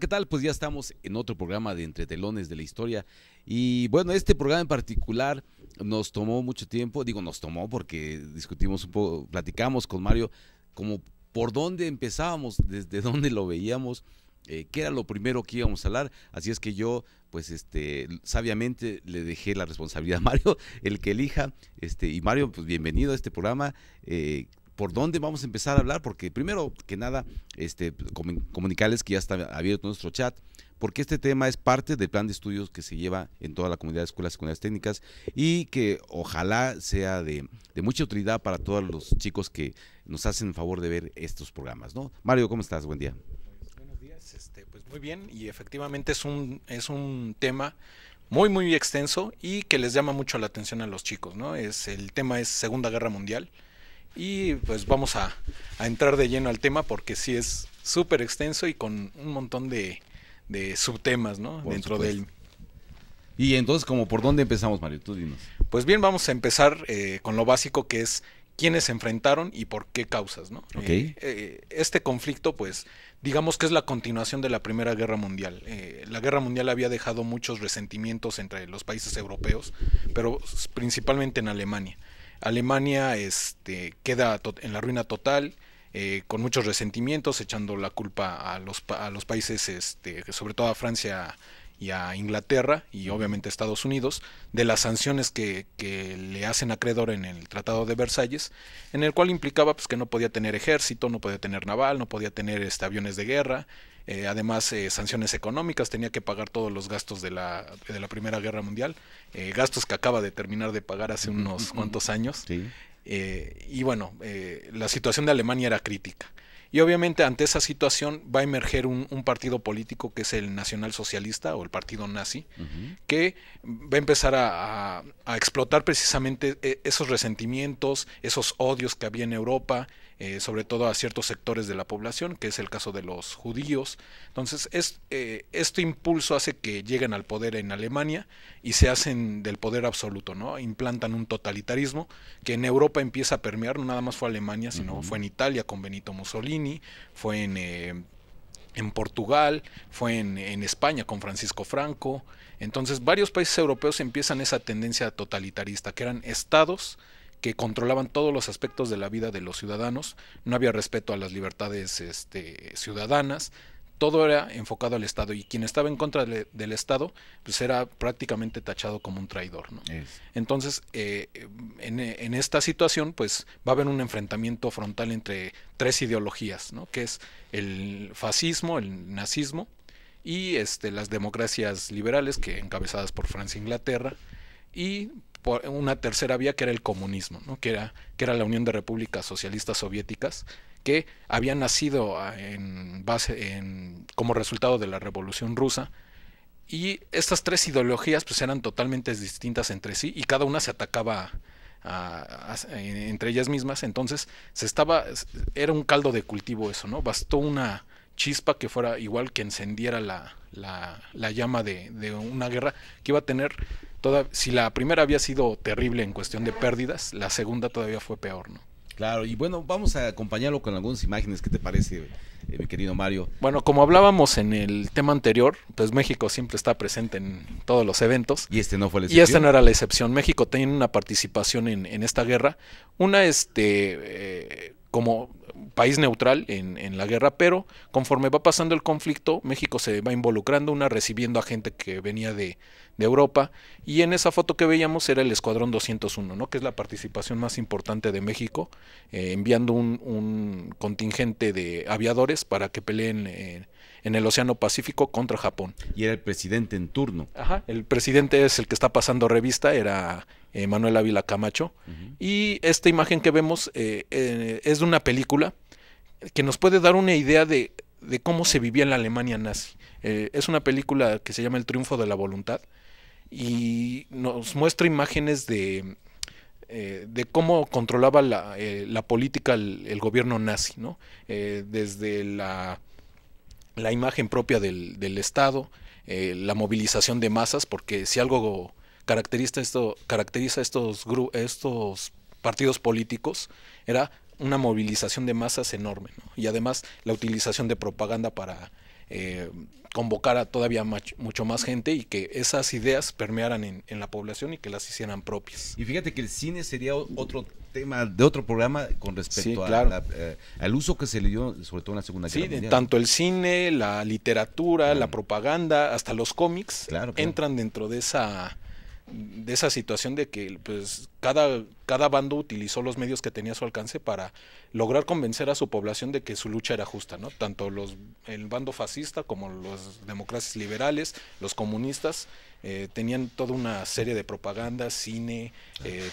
¿qué tal? Pues ya estamos en otro programa de Entretelones de la Historia. Y bueno, este programa en particular nos tomó mucho tiempo, digo nos tomó porque discutimos un poco, platicamos con Mario como por dónde empezábamos, desde dónde lo veíamos, eh, qué era lo primero que íbamos a hablar. Así es que yo, pues, este, sabiamente le dejé la responsabilidad a Mario, el que elija. Este, y Mario, pues bienvenido a este programa. Eh, por dónde vamos a empezar a hablar, porque primero que nada, este, comunicarles que ya está abierto nuestro chat, porque este tema es parte del plan de estudios que se lleva en toda la comunidad de escuelas secundarias técnicas y que ojalá sea de, mucha utilidad para todos los chicos que nos hacen el favor de ver estos programas. ¿no? Mario, ¿cómo estás? Buen día. Buenos días, este, pues muy bien, y efectivamente es un, es un tema muy, muy extenso y que les llama mucho la atención a los chicos, ¿no? Es, el tema es Segunda Guerra Mundial y pues vamos a, entrar de lleno al tema porque sí es súper extenso y con un montón de, subtemas, Dentro de él Y entonces, como por dónde empezamos, Mario? Tú dinos. Pues bien, vamos a empezar eh, con lo básico que es quiénes se enfrentaron y por qué causas, ¿no? Eh, eh, este conflicto, pues, digamos que es la continuación de la Primera Guerra Mundial. la Guerra Mundial había dejado muchos resentimientos entre los países europeos, pero principalmente en Alemania. Alemania este, queda en la ruina total, eh, con muchos resentimientos, echando la culpa a los, países, este, sobre todo a Francia y a Inglaterra y obviamente a Estados Unidos de las sanciones que, le hacen acreedor en el Tratado de Versalles, en el cual implicaba pues, que no podía tener ejército, no podía tener naval, no podía tener este, aviones de guerra, eh, además eh, sanciones económicas, tenía que pagar todos los gastos de la, Primera Guerra Mundial, eh, gastos que acaba de terminar de pagar hace unos cuantos años. y bueno, la situación de Alemania era crítica. Y obviamente ante esa situación va a emerger un, partido político que es el Nacional Socialista o el Partido Nazi, que va a empezar a, explotar precisamente esos resentimientos, esos odios que había en Europa, eh, sobre todo a ciertos sectores de la población, que es el caso de los judíos. Entonces, es, eh, este impulso hace que lleguen al poder en Alemania y se hacen del poder absoluto, ¿no? Implantan un totalitarismo que en Europa empieza a permear, no nada más fue Alemania, sino fue en Italia con Benito Mussolini, fue en... Eh, en Portugal, fue en, en, España con Francisco Franco. Entonces varios países europeos empiezan esa tendencia totalitarista, que eran estados que controlaban todos los aspectos de la vida de los ciudadanos, no había respeto a las libertades este, ciudadanas, todo era enfocado al Estado y quien estaba en contra del Estado, pues era prácticamente tachado como un traidor. Entonces, eh, en, esta situación, pues va a haber un enfrentamiento frontal entre tres ideologías, ¿no? que es el fascismo, el nazismo y este, las democracias liberales, que encabezadas por Francia e Inglaterra, y una tercera vía que era el comunismo, que, era, que era la Unión de Repúblicas Socialistas Soviéticas, que había nacido ah, en base, en, como resultado de la Revolución Rusa. Y estas tres ideologías pues, eran totalmente distintas entre sí y cada una se atacaba entre ellas mismas. Entonces se estaba, era un caldo de cultivo eso, ¿no? Bastó una chispa que fuera igual que encendiera la, llama de una guerra que iba a tener si la primera había sido terrible en cuestión de pérdidas, la segunda todavía fue peor, ¿no? Claro, y bueno, vamos a acompañarlo con algunas imágenes, ¿qué te parece, eh, mi querido Mario? Bueno, como hablábamos en el tema anterior, pues México siempre está presente en todos los eventos. Y este no fue la excepción. Y este no era la excepción. México tiene una participación en, esta guerra. Una, este, eh, como país neutral en, la guerra, pero conforme va pasando el conflicto, México se va involucrando, una recibiendo a gente que venía de, Europa, y en esa foto que veíamos era el Escuadrón 201, ¿no? que es la participación más importante de México, eh, enviando un, contingente de aviadores para que peleen eh, en el Océano Pacífico contra Japón. Y era el presidente en turno. Ajá, el presidente es el que está pasando revista, era Manuel Ávila Camacho. Y esta imagen que vemos eh, eh, es de una película que nos puede dar una idea de, cómo se vivía en la Alemania nazi. Eh, es una película que se llama El Triunfo de la Voluntad y nos muestra imágenes de, de cómo controlaba la, política el, gobierno nazi, ¿no? desde la, la imagen propia del Estado, la movilización de masas, porque si algo caracteriza, esto, caracteriza estos, estos partidos políticos era una movilización de masas enorme y además la utilización de propaganda para eh, convocar a todavía mucho más gente y que esas ideas permearan en, la población y que las hicieran propias. Y fíjate que el cine sería otro tema de otro programa con respecto eh, al uso que se le dio sobre todo en la Segunda Guerra Mundial. tanto el cine, la literatura, la mm. propaganda, hasta los cómics entran dentro de esa de esa situación de que pues, cada, cada bando utilizó los medios que tenía a su alcance para lograr convencer a su población de que su lucha era justa, ¿no? Tanto los, el bando fascista como los democracias liberales, los comunistas, eh, tenían toda una serie de propaganda cine, eh,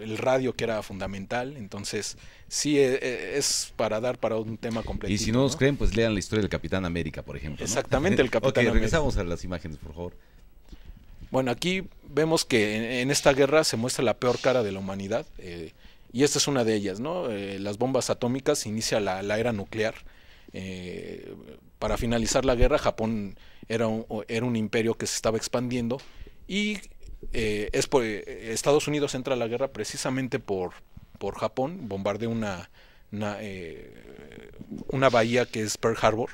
el radio que era fundamental, entonces sí eh, es para dar para un tema completo. Y si no nos creen, pues lean la historia del Capitán América, por ejemplo. Exactamente, el Capitán América. regresamos a las imágenes, por favor. Bueno, aquí vemos que en, esta guerra se muestra la peor cara de la humanidad, eh, y esta es una de ellas, ¿no? Eh, las bombas atómicas inicia la, era nuclear. Eh, para finalizar la guerra, Japón era un, era un imperio que se estaba expandiendo y Estados Unidos entra a la guerra precisamente por, Japón, bombardea una, bahía que es Pearl Harbor.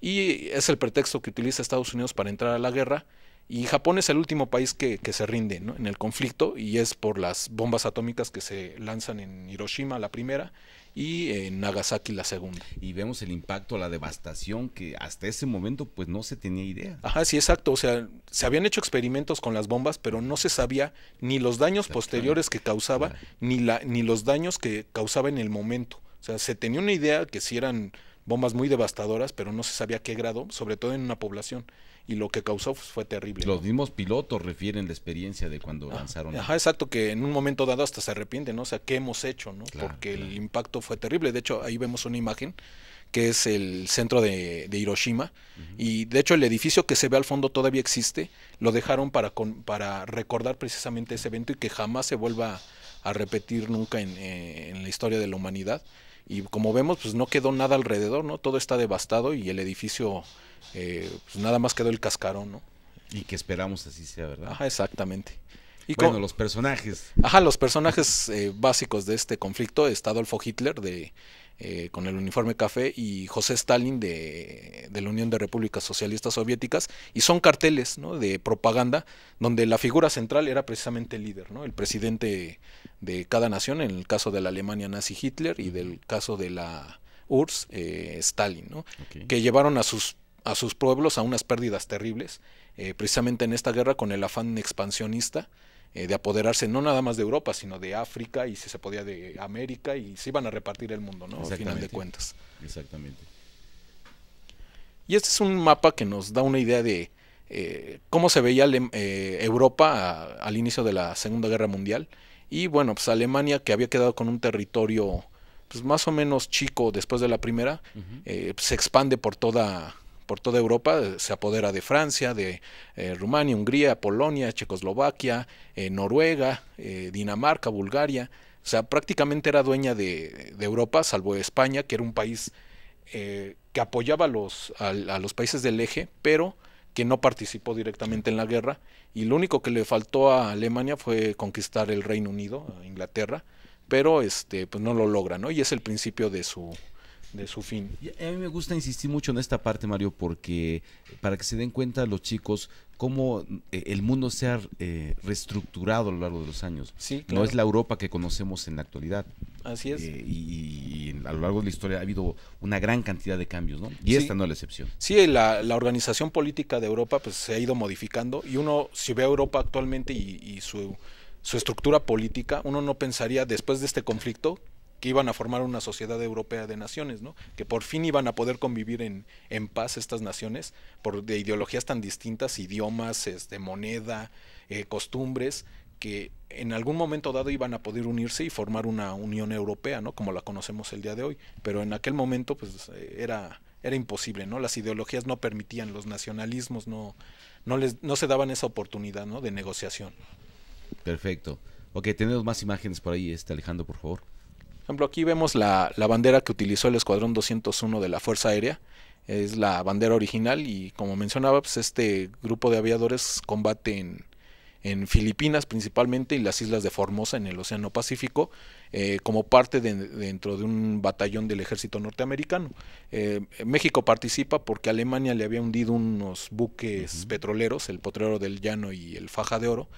Y es el pretexto que utiliza Estados Unidos para entrar a la guerra y Japón es el último país que, se rinde en el conflicto y es por las bombas atómicas que se lanzan en Hiroshima, la primera, y en Nagasaki, la segunda. Y vemos el impacto, la devastación que hasta ese momento pues no se tenía idea. Ajá, sí, exacto. O sea, se habían hecho experimentos con las bombas, pero no se sabía ni los daños posteriores que causaba, ni, la, ni los daños que causaba en el momento. O sea, se tenía una idea que si sí eran bombas muy devastadoras, pero no se sabía qué grado, sobre todo en una población y lo que causó fue terrible. Los mismos pilotos refieren la experiencia de cuando ah, lanzaron. Ajá, exacto, que en un momento dado hasta se arrepienten, ¿no? O sea, ¿qué hemos hecho, no? Porque el impacto fue terrible. De hecho, ahí vemos una imagen que es el centro de, Hiroshima y de hecho el edificio que se ve al fondo todavía existe, lo dejaron para, para recordar precisamente ese evento y que jamás se vuelva a repetir nunca en, eh, en la historia de la humanidad. Y como vemos, pues no quedó nada alrededor, ¿no? Todo está devastado y el edificio eh, pues nada más quedó el cascarón, ¿no? Y que esperamos así sea, ¿verdad? Ajá, exactamente. Y bueno, los personajes. Ajá, los personajes eh, básicos de este conflicto está Adolfo Hitler de, eh, con el uniforme café y José Stalin de, la Unión de Repúblicas Socialistas Soviéticas y son carteles de propaganda donde la figura central era precisamente el líder, ¿no? el presidente de cada nación, en el caso de la Alemania nazi Hitler y del caso de la URSS Stalin, ¿no? que llevaron a sus a sus pueblos a unas pérdidas terribles, eh, precisamente en esta guerra con el afán expansionista eh, de apoderarse no nada más de Europa, sino de África y si se podía de América y se iban a repartir el mundo, ¿no? Al final de cuentas. Exactamente. Y este es un mapa que nos da una idea de eh, cómo se veía Europa al inicio de la Segunda Guerra Mundial. Y bueno, pues Alemania, que había quedado con un territorio pues, más o menos chico después de la primera, se expande por toda por toda Europa, eh, se apodera de Francia, de eh, Rumania, Hungría, Polonia, Checoslovaquia, eh, Noruega, Dinamarca, Bulgaria. O sea, prácticamente era dueña de, Europa, salvo España, que era un país que apoyaba a los, a, los países del eje, pero que no participó directamente en la guerra. Y lo único que le faltó a Alemania fue conquistar el Reino Unido, Inglaterra, pero este, pues no lo logra, ¿no? Y es el principio de su de su fin. a mí me gusta insistir mucho en esta parte, Mario, porque para que se den cuenta los chicos cómo eh, el mundo se ha eh, reestructurado a lo largo de los años. No es la Europa que conocemos en la actualidad. Así es. Eh, y, a lo largo de la historia ha habido una gran cantidad de cambios, ¿no? Y esta no es la excepción. Sí, la, organización política de Europa pues, se ha ido modificando y uno, si ve a Europa actualmente y, su su estructura política, uno no pensaría después de este conflicto que iban a formar una sociedad europea de naciones, ¿no? que por fin iban a poder convivir en, en paz estas naciones por de ideologías tan distintas, idiomas, este, moneda, eh, costumbres, que en algún momento dado iban a poder unirse y formar una Unión Europea, ¿no? como la conocemos el día de hoy, pero en aquel momento pues eh, era era imposible, ¿no? Las ideologías no permitían, los nacionalismos no, no, les, no se daban esa oportunidad, ¿no? De negociación. Perfecto. Ok, tenemos más imágenes por ahí, este Alejandro, por favor. Por ejemplo, aquí vemos la, bandera que utilizó el Escuadrón 201 de la Fuerza Aérea es la bandera original y como mencionaba, pues, este grupo de aviadores combate en, Filipinas principalmente y las islas de Formosa en el Océano Pacífico eh, como parte dentro de un batallón del ejército norteamericano. Eh, México participa porque Alemania le había hundido unos buques petroleros, el Potrero del Llano y el Faja de Oro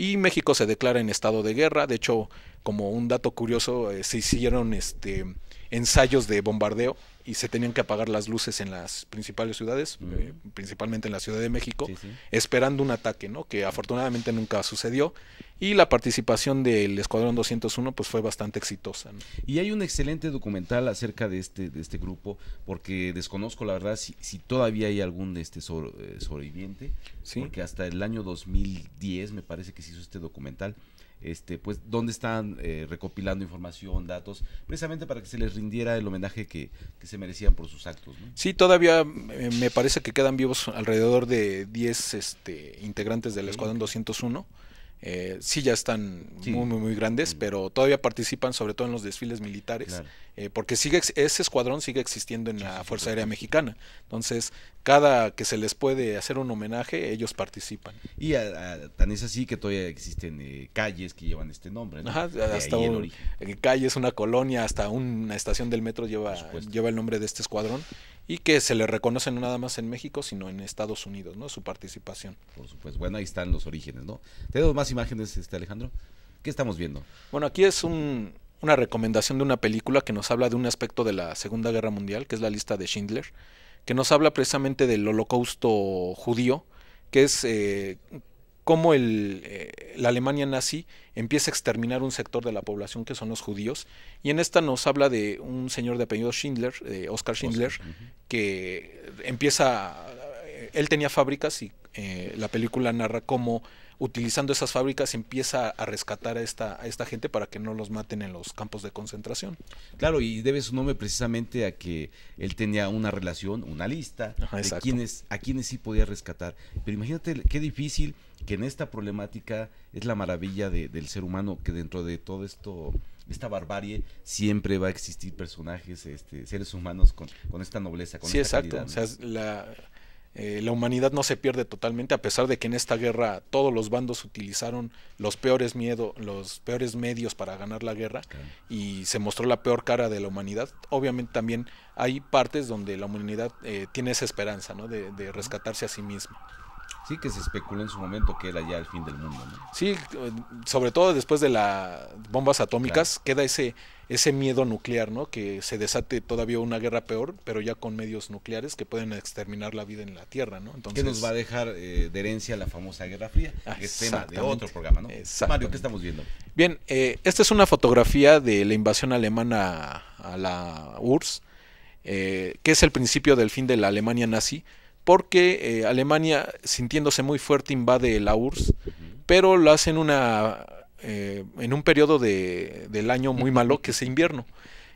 y México se declara en estado de guerra. De hecho, como un dato curioso, eh, se hicieron este, ensayos de bombardeo y se tenían que apagar las luces en las principales ciudades, eh, principalmente en la Ciudad de México, esperando un ataque, ¿no? Que afortunadamente nunca sucedió y la participación del Escuadrón 201 pues fue bastante exitosa. Y hay un excelente documental acerca de este, de este grupo, porque desconozco la verdad si, todavía hay algún de este eh, sobreviviente, porque hasta el año 2010 me parece que se hizo este documental este, pues dónde están eh, recopilando información, datos, precisamente para que se les rindiera el homenaje que, se merecían por sus actos. Sí, todavía eh, me parece que quedan vivos alrededor de 10 este, integrantes del Escuadrón 201. Eh, sí, ya están muy, muy, muy grandes, mm. pero todavía participan sobre todo en los desfiles militares, eh, porque sigue ese escuadrón sigue existiendo en la Fuerza Aérea Mexicana. Entonces, cada que se les puede hacer un homenaje, ellos participan. Y tan es así que todavía existen eh, calles que llevan este nombre. ¿no? Ajá, hasta calle una colonia, hasta una estación del metro lleva, lleva el nombre de este escuadrón y que se le reconoce no nada más en México, sino en Estados Unidos, ¿no? Su participación. Por supuesto. Bueno, ahí están los orígenes, ¿no? Tenemos más imágenes, este Alejandro. ¿Qué estamos viendo? Bueno, aquí es una recomendación de una película que nos habla de un aspecto de la Segunda Guerra Mundial, que es la lista de Schindler, que nos habla precisamente del holocausto judío, que es eh, cómo el, eh, la Alemania nazi empieza a exterminar un sector de la población que son los judíos. Y en esta nos habla de un señor de apellido Schindler, de Oscar Schindler, que empieza, eh, él tenía fábricas y eh, la película narra cómo utilizando esas fábricas empieza a rescatar a esta, esta gente para que no los maten en los campos de concentración. Claro, y debe su nombre precisamente a que él tenía una relación, una lista de quienes, a quienes sí podía rescatar. Pero imagínate qué difícil que en esta problemática es la maravilla del ser humano que dentro de todo esto esta barbarie siempre va a existir personajes este, seres humanos con, con esta nobleza con sí esta exacto eh, la humanidad no se pierde totalmente, a pesar de que en esta guerra todos los bandos utilizaron los peores miedo, los peores medios para ganar la guerra y se mostró la peor cara de la humanidad. Obviamente también hay partes donde la humanidad eh, tiene esa esperanza ¿no? de rescatarse a sí misma. Sí, que se especuló en su momento que era ya el fin del mundo. Sí, sobre todo después de las bombas atómicas, queda ese, ese miedo nuclear, ¿no? Que se desate todavía una guerra peor, pero ya con medios nucleares que pueden exterminar la vida en la Tierra, ¿no? Entonces... ¿Qué nos va a dejar eh, de herencia la famosa Guerra Fría? es tema de otro programa, ¿no? Mario, ¿qué estamos viendo? Bien, eh, esta es una fotografía de la invasión alemana a la URSS, eh, que es el principio del fin de la Alemania nazi porque eh, Alemania, sintiéndose muy fuerte, invade la URSS, pero lo hace en, una, eh, en un periodo del año muy malo, que es invierno.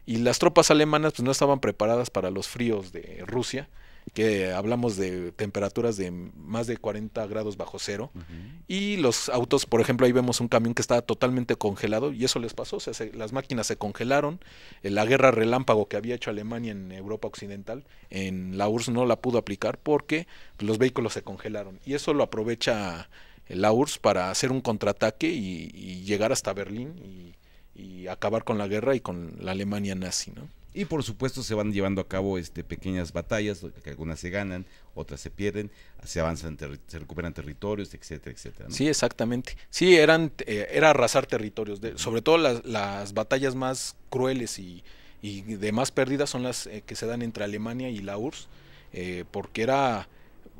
Y las tropas alemanas pues, no estaban preparadas para los fríos de Rusia que hablamos de temperaturas de más de 40 grados bajo cero. Y los autos, por ejemplo, ahí vemos un camión que estaba totalmente congelado y eso les pasó. O sea, las máquinas se congelaron. Eh, la guerra relámpago que había hecho Alemania en Europa Occidental, en la URSS no la pudo aplicar porque los vehículos se congelaron. Y eso lo aprovecha eh, la URSS para hacer un contraataque y, llegar hasta Berlín y, y acabar con la guerra y con la Alemania nazi, ¿no? Y por supuesto se van llevando a cabo este, pequeñas batallas, que algunas se ganan, otras se pierden, se avanzan, se recuperan territorios, etcétera, etcétera. Sí, exactamente. Sí, eran, eh, era arrasar territorios, sobre todo las, batallas más crueles y, de más pérdidas son las eh, que se dan entre Alemania y la URSS, eh, porque era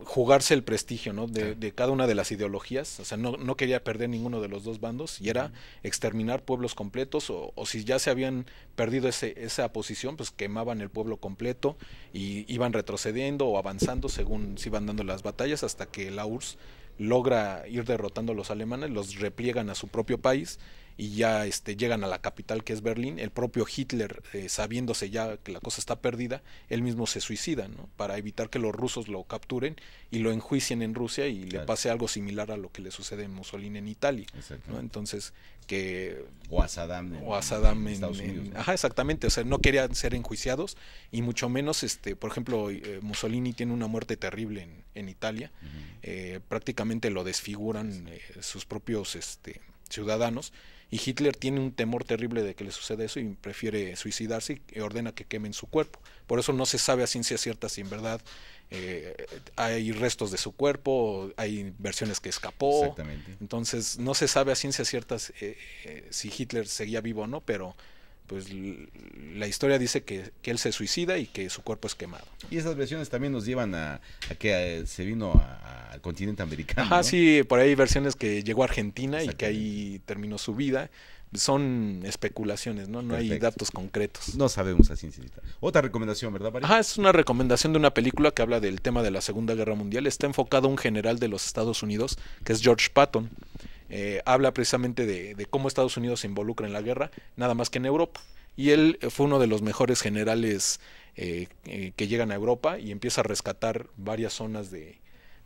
jugarse el prestigio de, cada una de las ideologías. O sea, no, quería perder ninguno de los dos bandos y era exterminar pueblos completos o, si ya se habían perdido ese, esa posición, pues quemaban el pueblo completo y iban retrocediendo o avanzando según se iban dando las batallas hasta que la URSS logra ir derrotando a los alemanes, los repliegan a su propio país y ya este, llegan a la capital que es Berlín. El propio Hitler, eh, sabiéndose ya que la cosa está perdida, él mismo se suicida, Para evitar que los rusos lo capturen y lo enjuicien en Rusia y le pase algo similar a lo que le sucede en Mussolini en Italia, Entonces, que... O a Saddam. Ajá, exactamente. O sea, no querían ser enjuiciados y mucho menos, este, por ejemplo, eh, Mussolini tiene una muerte terrible en, Italia. Eh, prácticamente lo desfiguran sus propios este, ciudadanos y Hitler tiene un temor terrible de que le suceda eso y prefiere suicidarse y ordena que quemen su cuerpo. Por eso no se sabe a ciencia cierta si en verdad eh, hay restos de su cuerpo, hay versiones que escapó. Exactamente. Entonces no se sabe a ciencia ciertas eh, eh, si Hitler seguía vivo o no, pero pues la historia dice que, que, él se suicida y que su cuerpo es quemado. Y esas versiones también nos llevan a, que eh, se vino al continente americano. Ajá, sí, por ahí hay versiones que llegó a Argentina y que ahí terminó su vida. Son especulaciones, ¿no? No hay datos concretos. No sabemos así ciencia Otra recomendación, ¿verdad, Ajá, es una recomendación de una película que habla del tema de la Segunda Guerra Mundial. Está enfocado un general de los Estados Unidos, que es George Patton. Eh, habla precisamente de, cómo Estados Unidos se involucra en la guerra, nada más que en Europa. Y él fue uno de los mejores generales eh, eh, que llegan a Europa y empieza a rescatar varias zonas de,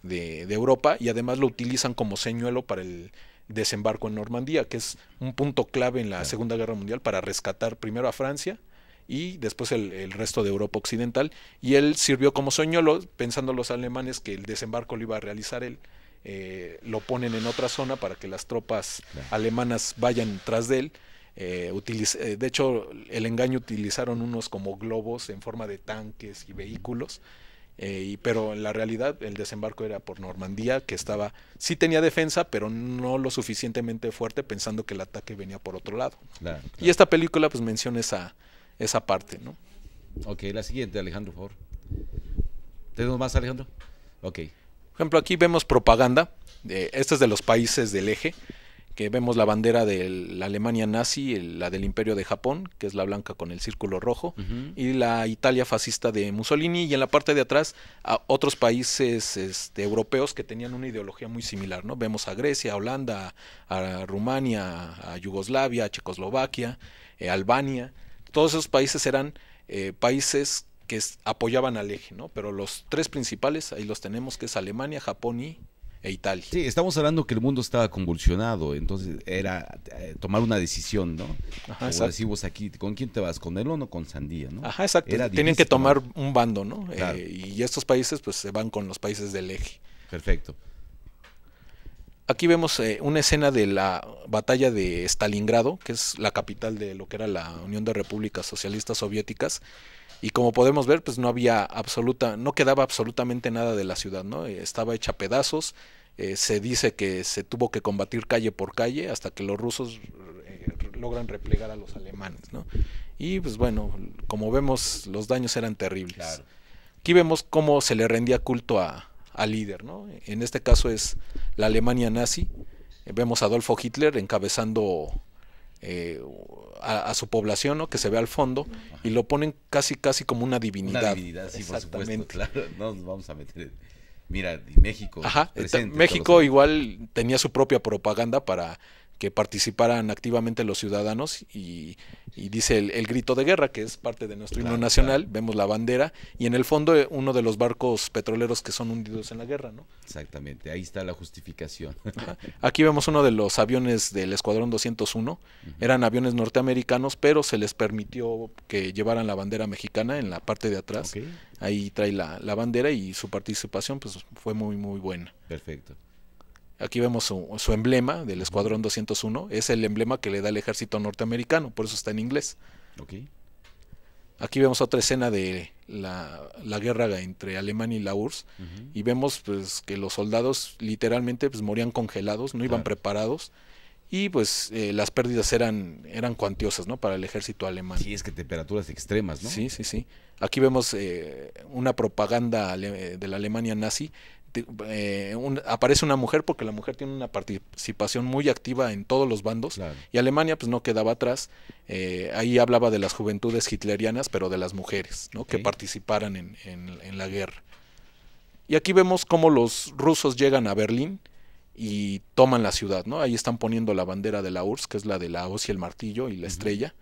Europa y además lo utilizan como señuelo para el desembarco en Normandía, que es un punto clave en la Segunda Guerra Mundial para rescatar primero a Francia y después el, resto de Europa Occidental. Y él sirvió como señuelo pensando los alemanes que el desembarco lo iba a realizar él. Eh, lo ponen en otra zona para que las tropas alemanas vayan tras de él. Eh, eh, de hecho, el engaño utilizaron unos como globos en forma de tanques y vehículos, pero en la realidad el desembarco era por Normandía, que estaba, sí tenía defensa, pero no lo suficientemente fuerte pensando que el ataque venía por otro lado. Y esta película pues menciona esa, esa parte, ¿no? Ok, la siguiente, Alejandro, por favor. ¿Tenemos más, Alejandro? Ok. Por ejemplo, aquí vemos propaganda. De, este es de los países del eje, que vemos la bandera de la Alemania nazi, la del Imperio de Japón, que es la blanca con el círculo rojo, y la Italia fascista de Mussolini, y en la parte de atrás a otros países este, europeos que tenían una ideología muy similar, ¿no? Vemos a Grecia, a Holanda, a Rumania, a Yugoslavia, a Checoslovaquia, a eh, Albania. Todos esos países eran eh, países que apoyaban al eje, ¿no? Pero los tres principales, ahí los tenemos, que es Alemania, Japón y e Italia. Sí, estamos hablando que el mundo estaba convulsionado, entonces era eh, tomar una decisión, ¿no? Ajá, vos aquí, ¿con quién te vas? ¿Con el o no con Sandía, no? Ajá, exacto. Tienen que tomar un bando, ¿no? Eh, y estos países pues se van con los países del eje. Perfecto. Aquí vemos eh, una escena de la batalla de Stalingrado, que es la capital de lo que era la Unión de Repúblicas Socialistas Soviéticas. Y como podemos ver, pues no había absoluta, no quedaba absolutamente nada de la ciudad, ¿no? Eh, estaba hecha a pedazos. Eh, se dice que se tuvo que combatir calle por calle hasta que los rusos eh, logran replegar a los alemanes, ¿no? Y pues bueno, como vemos, los daños eran terribles. Aquí vemos cómo se le rendía culto a, al líder, ¿no? En este caso es la Alemania nazi. Vemos a Adolfo Hitler encabezando eh, a, su población, o Que se ve al fondo y lo ponen casi, casi como una divinidad. Una divinidad, claro. No nos vamos a meter Mira, México. México igual tenía su propia propaganda para que participaran activamente los ciudadanos y, dice el, grito de guerra, que es parte de nuestro himno nacional, vemos la bandera y en el fondo eh, uno de los barcos petroleros que son hundidos en la guerra, ¿no? Exactamente, ahí está la justificación. Aquí vemos uno de los aviones del Escuadrón 201, eran aviones norteamericanos, pero se les permitió que llevaran la bandera mexicana en la parte de atrás. Ahí trae la, la bandera y su participación pues fue muy, muy buena. Perfecto. Aquí vemos su, emblema del Escuadrón 201. Es el emblema que le da el ejército norteamericano, por eso está en inglés. Aquí vemos otra escena de la, guerra entre Alemania y la URSS. Y vemos pues, que los soldados literalmente pues, morían congelados, no iban preparados. Y pues eh, las pérdidas eran, eran cuantiosas ¿no? para el ejército alemán. Sí, es que temperaturas extremas, ¿no? Sí, sí, sí. Aquí vemos eh, una propaganda de la Alemania nazi eh, aparece una mujer porque la mujer tiene una participación muy activa en todos los bandos y Alemania pues no quedaba atrás. Eh, ahí hablaba de las juventudes hitlerianas, pero de las mujeres, Que participaran en, la guerra. Y aquí vemos cómo los rusos llegan a Berlín y toman la ciudad, ¿no? Ahí están poniendo la bandera de la URSS, que es la de la hoz y el martillo y la estrella.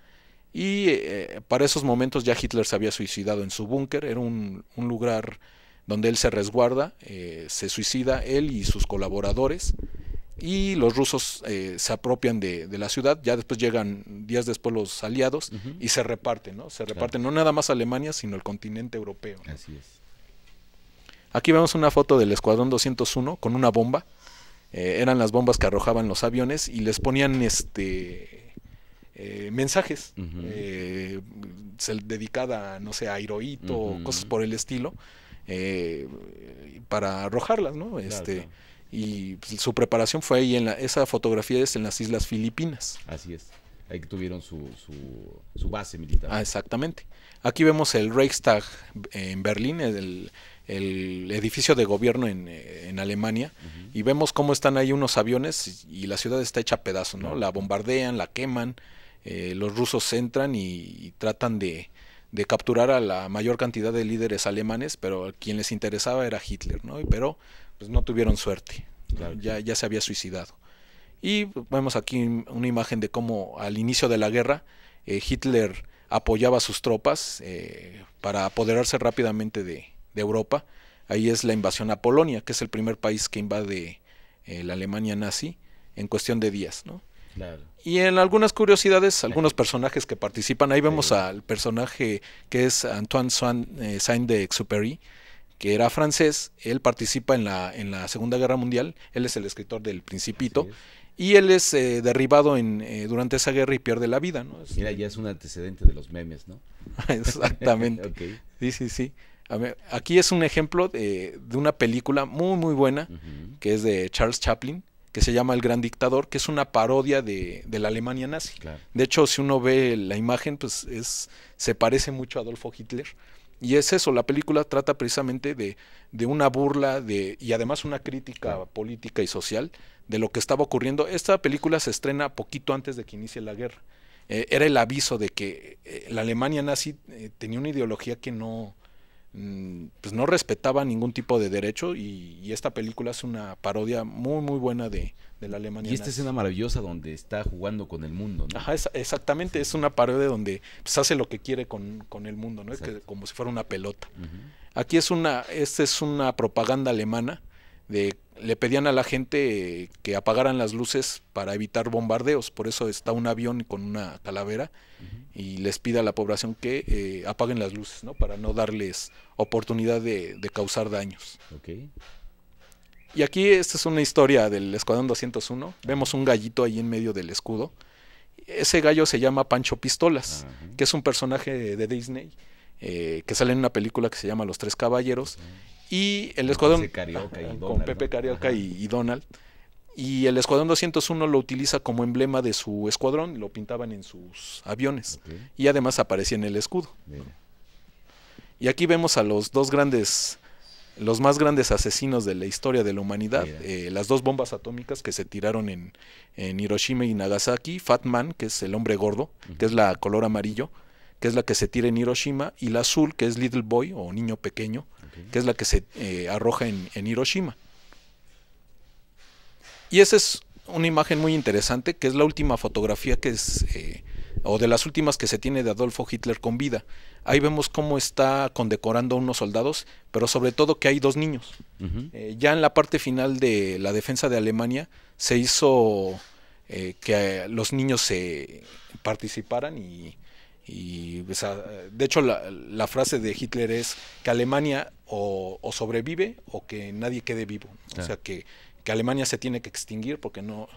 Y eh, para esos momentos ya Hitler se había suicidado en su búnker, era un lugar donde él se resguarda, eh, se suicida él y sus colaboradores, y los rusos eh, se apropian de, la ciudad, ya después llegan días después los aliados y se reparten, ¿no? Se reparten no nada más Alemania, sino el continente europeo. Aquí vemos una foto del Escuadrón 201 con una bomba. Eh, eran las bombas que arrojaban los aviones y les ponían este mensajes dedicada no sé a Hirohito cosas por el estilo eh, para arrojarlas, ¿no? Este, Y su preparación fue ahí en la, esa fotografía es en las Islas Filipinas. Así es. Ahí tuvieron su, su, base militar. Ah, exactamente. Aquí vemos el Reichstag eh, en Berlín, el, edificio de gobierno en, eh, Alemania, y vemos cómo están ahí unos aviones y, la ciudad está hecha a pedazos, ¿no? La bombardean, la queman, eh, los rusos entran y tratan de, de capturar a la mayor cantidad de líderes alemanes, pero quien les interesaba era Hitler, ¿no? Pero pues no tuvieron suerte, ya, se había suicidado. Y vemos aquí una imagen de cómo al inicio de la guerra eh, Hitler apoyaba a sus tropas eh, para apoderarse rápidamente de, de, Europa. Ahí es la invasión a Polonia, que es el primer país que invade eh, la Alemania nazi en cuestión de días, ¿no? Y en algunas curiosidades, algunos personajes que participan, ahí vemos al personaje que es Antoine de eh, Saint-Exupéry, que era francés, él participa en la, en la Segunda Guerra Mundial, él es el escritor del Principito, y él es eh, derribado en, eh, durante esa guerra y pierde la vida. ¿no? Mira, ya es un antecedente de los memes, ¿no? Exactamente. Sí, sí, sí. aquí es un ejemplo de, una película muy, muy buena, que es de Charles Chaplin, que se llama El Gran Dictador, que es una parodia de, de la Alemania nazi. De hecho, si uno ve la imagen, pues es, se parece mucho a Adolfo Hitler. Y es eso, la película trata precisamente de, de una burla de, y además una crítica política y social de lo que estaba ocurriendo. Esta película se estrena poquito antes de que inicie la guerra. Eh, era el aviso de que eh, la Alemania nazi eh, tenía una ideología que no, Mm, pues no respetaba ningún tipo de derecho y, esta película es una parodia muy muy buena de, la Alemania. Y esta escena maravillosa donde está jugando con el mundo, Ajá, exactamente, es una parodia donde pues, hace lo que quiere con, con el mundo, ¿no? Es que, como si fuera una pelota. Aquí es una, esta es una propaganda alemana de le pedían a la gente que apagaran las luces para evitar bombardeos. Por eso está un avión con una calavera y les pide a la población que eh, apaguen las luces, Para no darles oportunidad de, causar daños. Y aquí esta es una historia del Escuadrón 201. Vemos un gallito ahí en medio del escudo. Ese gallo se llama Pancho Pistolas, que es un personaje de Disney eh, que sale en una película que se llama Los Tres Caballeros. Y el escuadrón. Con, Pepe Carioca y, Donald. Y el escuadrón 201 lo utiliza como emblema de su escuadrón, lo pintaban en sus aviones. Y además aparecía en el escudo. Y aquí vemos a los dos grandes, los más grandes asesinos de la historia de la humanidad, eh, las dos bombas atómicas que se tiraron en, Hiroshima y Nagasaki, Fatman, que es el hombre gordo, que es la color amarillo, que es la que se tira en Hiroshima, y la azul, que es Little Boy o Niño Pequeño, que es la que se eh, arroja en, Hiroshima. Y esa es una imagen muy interesante, que es la última fotografía que es, eh, o de las últimas que se tiene de Adolfo Hitler con vida. Ahí vemos cómo está condecorando a unos soldados, pero sobre todo que hay dos niños. Eh, ya en la parte final de la defensa de Alemania se hizo que los niños se participaran y y de hecho la, frase de Hitler es que Alemania o, sobrevive o que nadie quede vivo. O sea que, Alemania se tiene que extinguir porque no,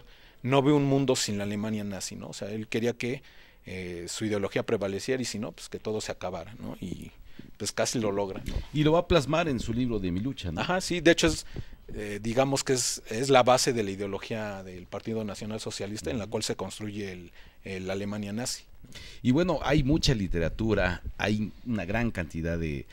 no ve un mundo sin la Alemania nazi, ¿no? O sea, él quería que eh, su ideología prevaleciera y si no, pues que todo se acabara, ¿no? Y pues casi lo logra. Y lo va a plasmar en su libro de Mi lucha, ¿no? Ajá, sí, de hecho es, eh, digamos que es, es, la base de la ideología del Partido Nacional Socialista en la cual se construye la Alemania nazi. Y bueno, hay mucha literatura, hay una gran cantidad de,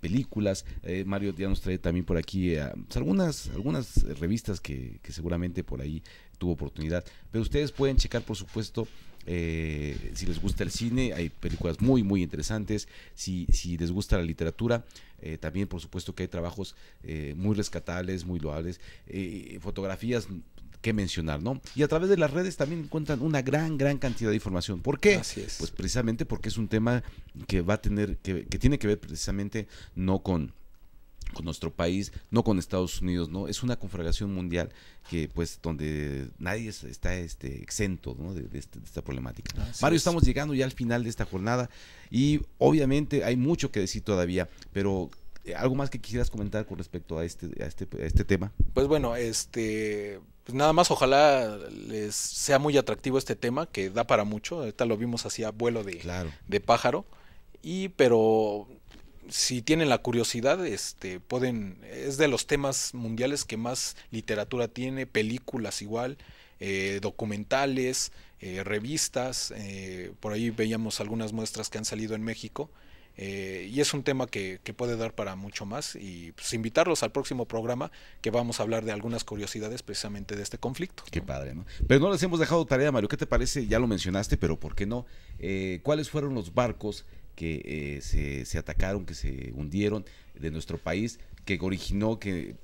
películas. Eh, Mario ya nos trae también por aquí eh, pues, algunas, algunas revistas que, seguramente por ahí tuvo oportunidad. Pero ustedes pueden checar, por supuesto, eh, si les gusta el cine, hay películas muy, muy interesantes. Si, si les gusta la literatura, también por supuesto que hay trabajos muy rescatables, muy loables. fotografías que mencionar, ¿no? Y a través de las redes también encuentran una gran, gran cantidad de información. ¿Por qué? Así es. Pues precisamente porque es un tema que va a tener, que, que tiene que ver precisamente no con nuestro país, no con Estados Unidos, ¿no? Es una conflagración mundial que, pues, donde nadie está este, exento ¿no? de, este, esta problemática. Mario, estamos llegando ya al final de esta jornada y obviamente hay mucho que decir todavía, pero eh, ¿algo más que quisieras comentar con respecto a este, a este, a este tema? Pues bueno, este pues nada más ojalá les sea muy atractivo este tema, que da para mucho. Ahorita lo vimos así a vuelo de, pájaro. Y pero si tienen la curiosidad, este pueden, es de los temas mundiales que más literatura tiene, películas igual, eh, documentales, eh, revistas, eh, por ahí veíamos algunas muestras que han salido en México eh, y es un tema que, puede dar para mucho más y pues invitarlos al próximo programa que vamos a hablar de algunas curiosidades precisamente de este conflicto. Qué padre, ¿no? Pero pues no les hemos dejado tarea, Mario, ¿qué te parece? Ya lo mencionaste, pero ¿por qué no? Eh, ¿Cuáles fueron los barcos que eh, se, atacaron, que se hundieron de nuestro país, que originó que,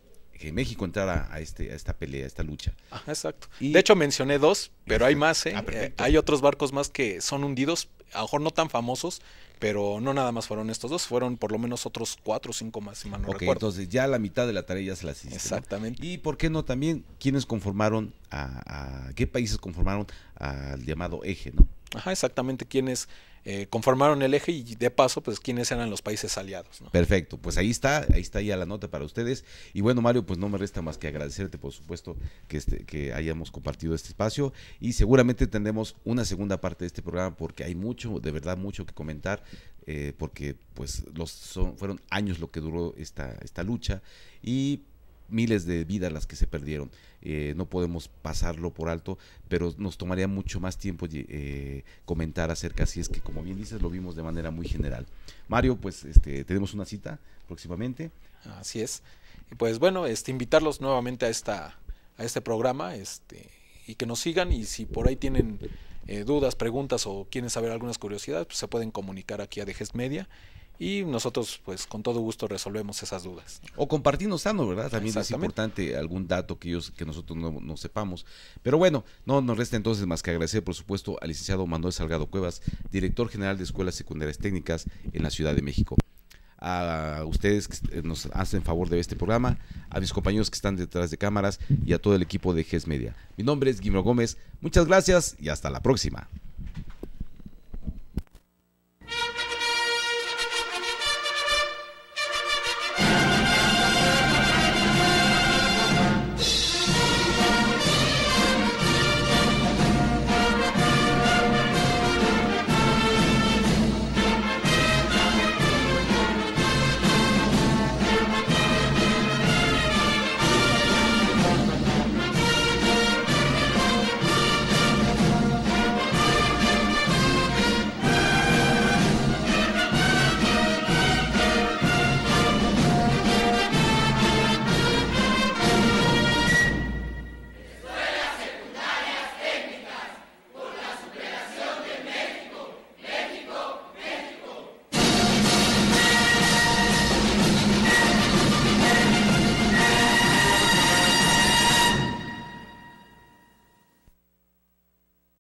México entrara a, este, a esta pelea, a esta lucha? Ah, exacto. de hecho mencioné dos, pero hay más, ah, eh. hay otros barcos más que son hundidos, a lo mejor no tan famosos, pero no nada más fueron estos dos, fueron por lo menos otros cuatro o cinco más, si mal no Entonces ya la mitad de la tarea ya se las hiciste. Exactamente. Y por qué no también quiénes conformaron a qué países conformaron al llamado eje, ¿no? Ajá, exactamente quienes eh, conformaron el eje y de paso, pues quiénes eran los países aliados. Perfecto, pues ahí está, ahí está ya la nota para ustedes. Y bueno, Mario, pues no me resta más que agradecerte, por supuesto, que, este, que hayamos compartido este espacio y seguramente tendremos una segunda parte de este programa porque hay mucho, de verdad, mucho que comentar, eh, porque pues los fueron años lo que duró esta, esta lucha y miles de vidas las que se perdieron. Eh, no podemos pasarlo por alto, pero nos tomaría mucho más tiempo eh, comentar acerca, si es que como bien dices, lo vimos de manera muy general. Mario, pues este, tenemos una cita próximamente. Así es. Pues bueno, este, invitarlos nuevamente a, esta, a este programa este, y que nos sigan y si por ahí tienen eh, dudas, preguntas o quieren saber algunas curiosidades, pues se pueden comunicar aquí a Dejes Media y nosotros pues con todo gusto resolvemos esas dudas. O compartirnos sano, ¿verdad? También es importante algún dato que, ellos, que nosotros no, sepamos. Pero bueno, no nos resta entonces más que agradecer por supuesto al licenciado Manuel Salgado Cuevas, director general de Escuelas Secundarias Técnicas en la Ciudad de México a ustedes que nos hacen favor de este programa, a mis compañeros que están detrás de cámaras y a todo el equipo de GES Media. Mi nombre es Guimro Gómez, muchas gracias y hasta la próxima.